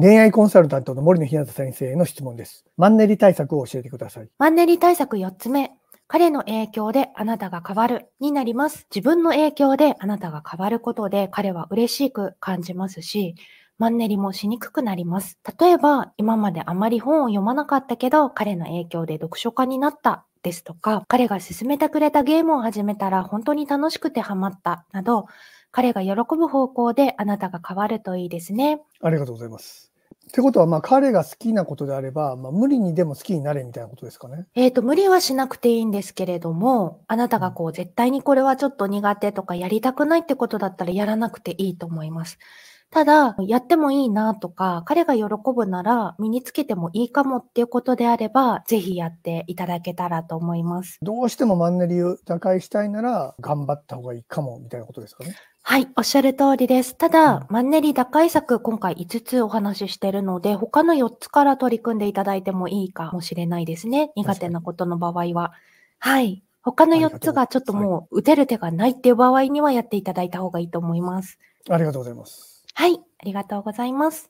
恋愛コンサルタントの森野日向先生の質問です。マンネリ対策を教えてください。マンネリ対策4つ目。彼の影響であなたが変わるになります。自分の影響であなたが変わることで彼は嬉しく感じますし、マンネリもしにくくなります。例えば、今まであまり本を読まなかったけど、彼の影響で読書家になったですとか、彼が勧めてくれたゲームを始めたら本当に楽しくてハマったなど、彼が喜ぶ方向であなたが変わるといいですね。ありがとうございます。ってことは、まあ、彼が好きなことであれば、まあ、無理にでも好きになれみたいなことですかね。えっ、ー、と、無理はしなくていいんですけれども、あなたがこう、絶対にこれはちょっと苦手とかやりたくないってことだったらやらなくていいと思います。ただ、やってもいいなとか、彼が喜ぶなら身につけてもいいかもっていうことであれば、ぜひやっていただけたらと思います。どうしてもマンネリを打開したいなら、頑張った方がいいかも、みたいなことですかね。はい、おっしゃる通りです。ただ、マンネリ打開策、今回5つお話ししてるので、他の4つから取り組んでいただいてもいいかもしれないですね。苦手なことの場合は。はい。他の4つがちょっともう打てる手がないっていう場合にはやっていただいた方がいいと思います。ありがとうございます。ありがとうございます。